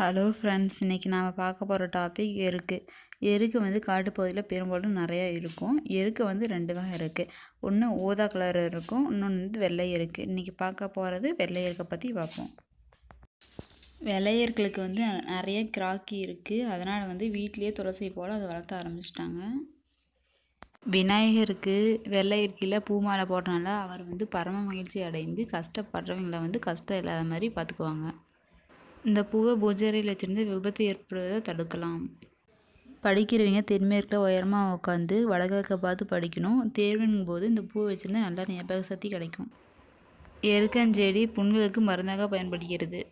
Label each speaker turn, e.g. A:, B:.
A: hello friends இன்றைக்கி நாம் பார்க்க போகிற டாபிக் எருக்கு எருக்கு வந்து காட்டுப்பகுதியில் பெரும்பாலும் நிறையா இருக்கும் எருக்கு வந்து ரெண்டு வகை இருக்குது ஒன்று ஊதா கலர் இருக்கும் இன்னொன்று வந்து வெள்ளை இருக்குது இன்றைக்கி பார்க்க போகிறது வெள்ளை எருக்கை பற்றி பார்ப்போம் வெள்ளையர்களுக்கு வந்து நிறைய கிராக்கி இருக்குது அதனால் வந்து வீட்லேயே துளசி போல் அதை வளர்த்த ஆரம்பிச்சிட்டாங்க விநாயகருக்கு வெள்ளை இருக்கையில் பூமாலை போடுறனால அவர் வந்து பரம மகிழ்ச்சி அடைந்து கஷ்டப்படுறவங்கள வந்து கஷ்டம் இல்லாத மாதிரி பார்த்துக்குவாங்க இந்த பூவை பூஜரையில் வச்சுருந்து விபத்து ஏற்படுவதை தடுக்கலாம் படிக்கிறவங்க தென்மேற்கில் உயரமாக உட்காந்து வடகிழக்க பார்த்து படிக்கணும் தேர்வின் போது இந்த பூவை வச்சுருந்தா நல்லா ஞாபக சக்தி கிடைக்கும் எருக்கஞ்செடி புண்களுக்கு மருந்தாக பயன்படுகிறது